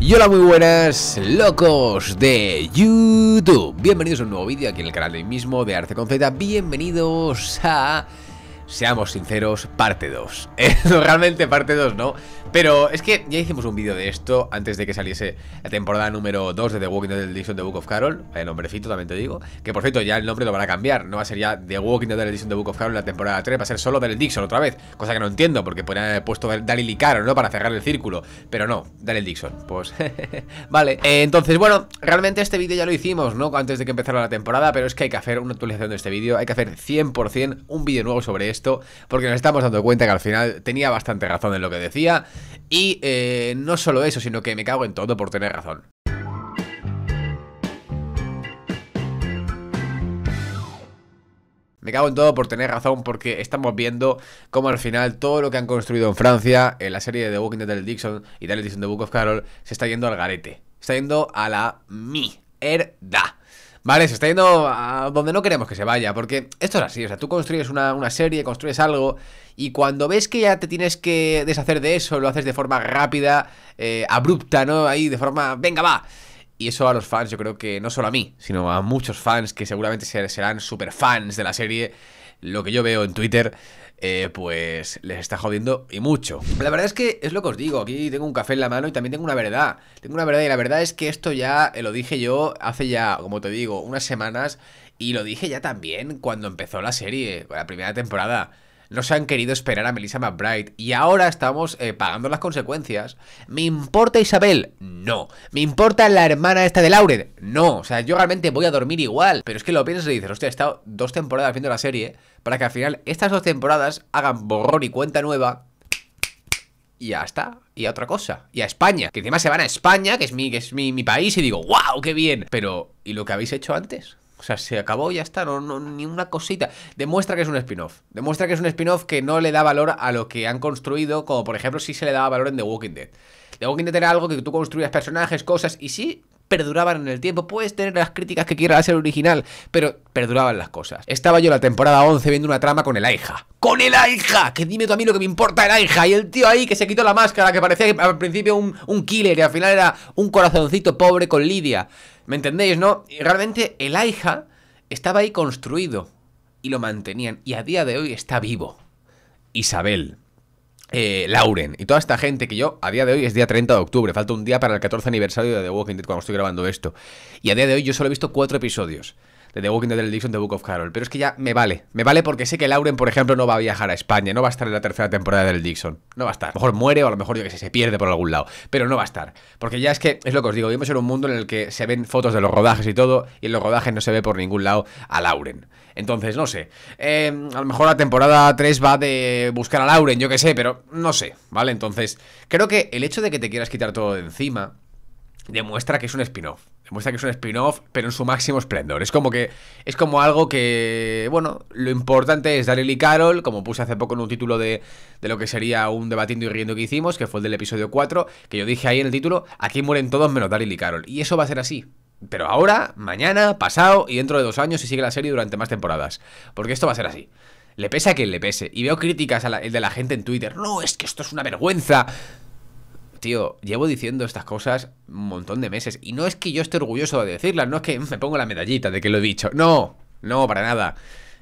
Y hola muy buenas locos de YouTube Bienvenidos a un nuevo vídeo aquí en el canal de mismo de Arce con Bienvenidos a Seamos sinceros, parte 2 eh, Realmente parte 2 no Pero es que ya hicimos un vídeo de esto Antes de que saliese la temporada número 2 De The Walking Dead Edition de Book of Carol El nombrecito también te digo Que por cierto ya el nombre lo van a cambiar No va a ser ya The Walking Dead Edition de Book of Carol La temporada 3 va a ser solo Daryl Dixon otra vez Cosa que no entiendo porque podrían haber puesto Daryl y Carol ¿no? Para cerrar el círculo Pero no, Daryl Dixon Pues vale eh, Entonces bueno, realmente este vídeo ya lo hicimos ¿no? Antes de que empezara la temporada Pero es que hay que hacer una actualización de este vídeo Hay que hacer 100% un vídeo nuevo sobre esto porque nos estamos dando cuenta que al final tenía bastante razón en lo que decía, y eh, no solo eso, sino que me cago en todo por tener razón. Me cago en todo por tener razón, porque estamos viendo cómo al final todo lo que han construido en Francia, en la serie de The Walking Dead del Dixon y Dixon The Book of Carol, se está yendo al garete. Está yendo a la mierda. Vale, se está yendo a donde no queremos que se vaya, porque esto es así, o sea, tú construyes una, una serie, construyes algo, y cuando ves que ya te tienes que deshacer de eso, lo haces de forma rápida, eh, abrupta, ¿no? Ahí de forma, venga, va. Y eso a los fans, yo creo que no solo a mí, sino a muchos fans que seguramente serán super fans de la serie lo que yo veo en Twitter, eh, pues les está jodiendo y mucho. La verdad es que es lo que os digo, aquí tengo un café en la mano y también tengo una verdad. Tengo una verdad y la verdad es que esto ya eh, lo dije yo hace ya, como te digo, unas semanas y lo dije ya también cuando empezó la serie, la primera temporada no se han querido esperar a Melissa McBride y ahora estamos eh, pagando las consecuencias. ¿Me importa Isabel? No. ¿Me importa la hermana esta de Lauren? No. O sea, yo realmente voy a dormir igual. Pero es que lo piensas y dices, hostia, he estado dos temporadas viendo la serie para que al final estas dos temporadas hagan borrón y cuenta nueva y ya está. Y a otra cosa. Y a España. Que encima se van a España, que es mi, que es mi, mi país, y digo, wow, qué bien. Pero, ¿y lo que habéis hecho antes? O sea, se acabó, y ya está, no, no, ni una cosita. Demuestra que es un spin-off. Demuestra que es un spin-off que no le da valor a lo que han construido, como por ejemplo si se le daba valor en The Walking Dead. The Walking Dead era algo que tú construías personajes, cosas, y sí, perduraban en el tiempo. Puedes tener las críticas que quieras hacer original, pero perduraban las cosas. Estaba yo la temporada 11 viendo una trama con el Aija. ¡Con el Aija! Que dime tú a mí lo que me importa el Aija. Y el tío ahí que se quitó la máscara, que parecía que al principio un, un killer y al final era un corazoncito pobre con Lidia. ¿Me entendéis, no? Y realmente el Aija estaba ahí construido y lo mantenían. Y a día de hoy está vivo. Isabel. Eh, Lauren y toda esta gente que yo a día de hoy es día 30 de octubre, falta un día para el 14 aniversario de The Walking Dead cuando estoy grabando esto. Y a día de hoy yo solo he visto cuatro episodios de The Walking Dead Dixon The Book of Carol. Pero es que ya me vale. Me vale porque sé que Lauren, por ejemplo, no va a viajar a España, no va a estar en la tercera temporada del Dixon. No va a estar. A lo mejor muere o a lo mejor yo que sé, se pierde por algún lado. Pero no va a estar. Porque ya es que, es lo que os digo, vivimos en un mundo en el que se ven fotos de los rodajes y todo, y en los rodajes no se ve por ningún lado a Lauren. Entonces, no sé. Eh, a lo mejor la temporada 3 va de buscar a Lauren, yo que sé, pero no sé, ¿vale? Entonces, creo que el hecho de que te quieras quitar todo de encima demuestra que es un spin-off. Demuestra que es un spin-off, pero en su máximo esplendor. Es como que. Es como algo que. Bueno, lo importante es Daryl y Carol, como puse hace poco en un título de, de lo que sería un debatiendo y riendo que hicimos, que fue el del episodio 4, que yo dije ahí en el título: aquí mueren todos menos Daryl y Carol. Y eso va a ser así. Pero ahora, mañana, pasado y dentro de dos años, si sigue la serie durante más temporadas. Porque esto va a ser así. Le pese a quien le pese. Y veo críticas a de la gente en Twitter. No, es que esto es una vergüenza tío, llevo diciendo estas cosas un montón de meses. Y no es que yo esté orgulloso de decirlas, no es que me pongo la medallita de que lo he dicho. No, no, para nada.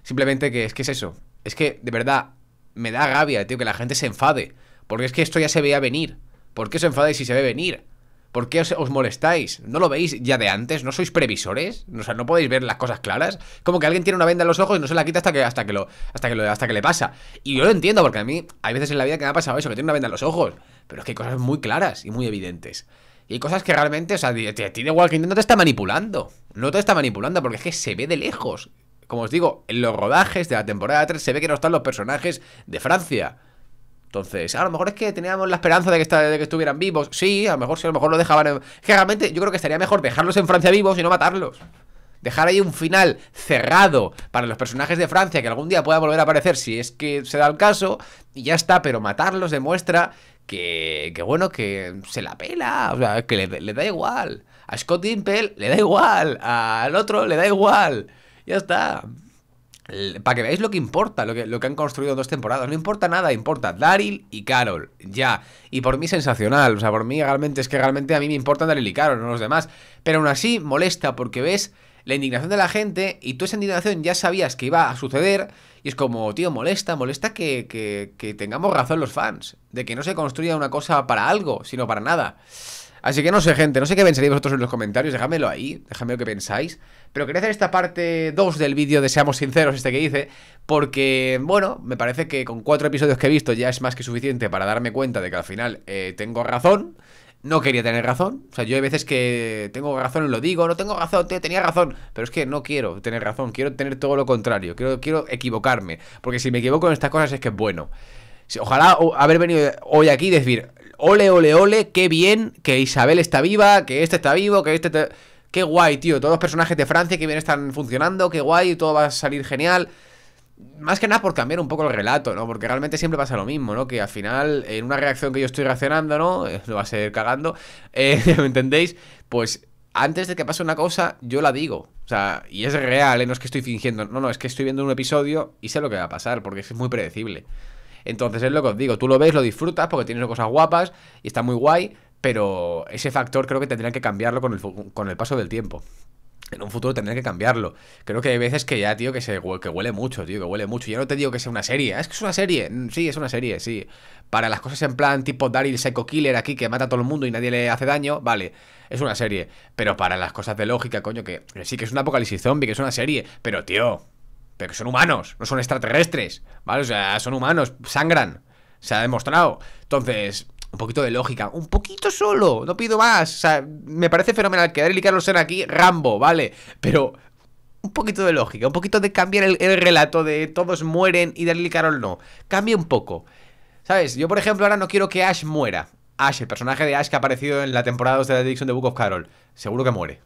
Simplemente que es que es eso. Es que, de verdad, me da rabia, tío, que la gente se enfade. Porque es que esto ya se veía venir. ¿Por qué se enfade si se ve venir? ¿Por qué os, molestáis? ¿No lo veis ya de antes? ¿No sois previsores? O sea, ¿no podéis ver las cosas claras? Como que alguien tiene una venda en los ojos y no se la quita hasta que, hasta que, lo, hasta que, lo, hasta que le pasa. Y yo lo entiendo, porque a mí hay veces en la vida que me ha pasado eso, que tiene una venda en los ojos. Pero es que hay cosas muy claras y muy evidentes. Y hay cosas que realmente, o sea, tiene igual que no te está manipulando. No te está manipulando porque es que se ve de lejos. Como os digo, en los rodajes de la temporada 3 se ve que no están los personajes de Francia. Entonces, ah, a lo mejor es que teníamos la esperanza de que, estuvieran vivos. Sí, a lo mejor sí, a lo mejor lo dejaban. En... Que realmente yo creo que estaría mejor dejarlos en Francia vivos y no matarlos. Dejar ahí un final cerrado para los personajes de Francia que algún día pueda volver a aparecer si es que se da el caso. Y ya está, pero matarlos demuestra que, bueno, que se la pela. O sea, que le, le da igual. A Scott Impel le da igual. Al otro le da igual. Ya está. Para que veáis lo que importa, lo que, lo que han construido dos temporadas. No importa nada, importa Daryl y Carol. Ya. Y por mí sensacional. O sea, por mí realmente es que realmente a mí me importan Daryl y Carol, no los demás. Pero aún así molesta porque ves la indignación de la gente y tú esa indignación ya sabías que iba a suceder. Y es como, tío, molesta, molesta que, que, que tengamos razón los fans. De que no se construya una cosa para algo, sino para nada. Así que no sé, gente, no sé qué pensaréis vosotros en los comentarios, déjamelo ahí, dejadme lo que pensáis. Pero quería hacer esta parte 2 del vídeo de Seamos Sinceros, este que hice, porque, bueno, me parece que con cuatro episodios que he visto ya es más que suficiente para darme cuenta de que al final eh, tengo razón. No quería tener razón. O sea, yo hay veces que tengo razón y lo digo, no tengo razón, tenía razón. Pero es que no quiero tener razón, quiero tener todo lo contrario, quiero, quiero equivocarme. Porque si me equivoco en estas cosas es que es bueno. Ojalá haber venido hoy aquí y decir, Ole, ole, ole, qué bien que Isabel está viva, que este está vivo, que este... Está... Qué guay, tío. Todos los personajes de Francia que bien están funcionando, qué guay, todo va a salir genial. Más que nada por cambiar un poco el relato, ¿no? Porque realmente siempre pasa lo mismo, ¿no? Que al final, en una reacción que yo estoy reaccionando, ¿no? Lo va a ser cagando, eh, ¿me entendéis? Pues antes de que pase una cosa, yo la digo. O sea, y es real, ¿eh? No es que estoy fingiendo. No, no, es que estoy viendo un episodio y sé lo que va a pasar, porque es muy predecible. Entonces es lo que os digo, tú lo ves, lo disfrutas porque tienes cosas guapas y está muy guay, pero ese factor creo que tendrían que cambiarlo con el, paso del tiempo. En un futuro tendrían que cambiarlo. Creo que hay veces que ya, tío, que se que huele mucho, tío, que huele mucho. Ya no te digo que sea una serie. Ah, es que es una serie. Mm, sí, es una serie, sí. Para las cosas en plan tipo Daryl Psycho Killer aquí, que mata a todo el mundo y nadie le hace daño, vale. Es una serie. Pero para las cosas de lógica, coño, que sí que es un apocalipsis zombie, que es una serie. Pero, tío, pero que son humanos, no son extraterrestres, ¿vale? O sea, son humanos, sangran, se ha demostrado. Entonces, un poquito de lógica, un poquito solo, no pido más. O sea, me parece fenomenal que Daryl y Carol sean aquí Rambo, ¿vale? Pero un poquito de lógica, un poquito de cambiar el, relato de todos mueren y Daryl y Carol no. Cambia un poco. ¿Sabes? Yo, por ejemplo, ahora no quiero que Ash muera. Ash, el personaje de Ash que ha aparecido en la temporada 2 de la Addiction de Book of Carol. Seguro que muere.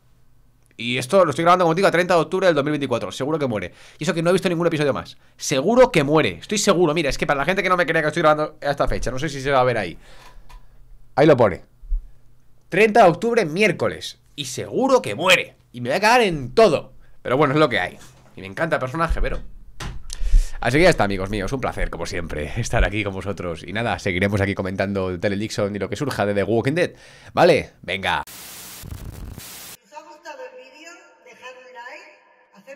Y esto lo estoy grabando como digo a 30 de octubre del 2024. Seguro que muere. Y eso que no he visto ningún episodio más. Seguro que muere. Estoy seguro. Mira, es que para la gente que no me creía que estoy grabando a esta fecha, no sé si se va a ver ahí. Ahí lo pone. 30 de octubre, miércoles. Y seguro que muere. Y me voy a cagar en todo. Pero bueno, es lo que hay. Y me encanta el personaje, pero. Así que ya está, amigos míos, un placer, como siempre, estar aquí con vosotros. Y nada, seguiremos aquí comentando Tele Dixon y lo que surja de The Walking Dead. ¿Vale? Venga.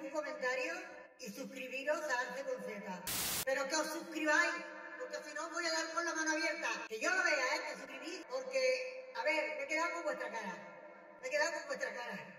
un comentario y suscribiros a Arte con Z. Pero que os suscribáis, porque si no voy a dar con la mano abierta. Que yo lo vea, ¿eh? Que suscribís, porque, a ver, me he quedado con vuestra cara. Me he quedado con vuestra cara.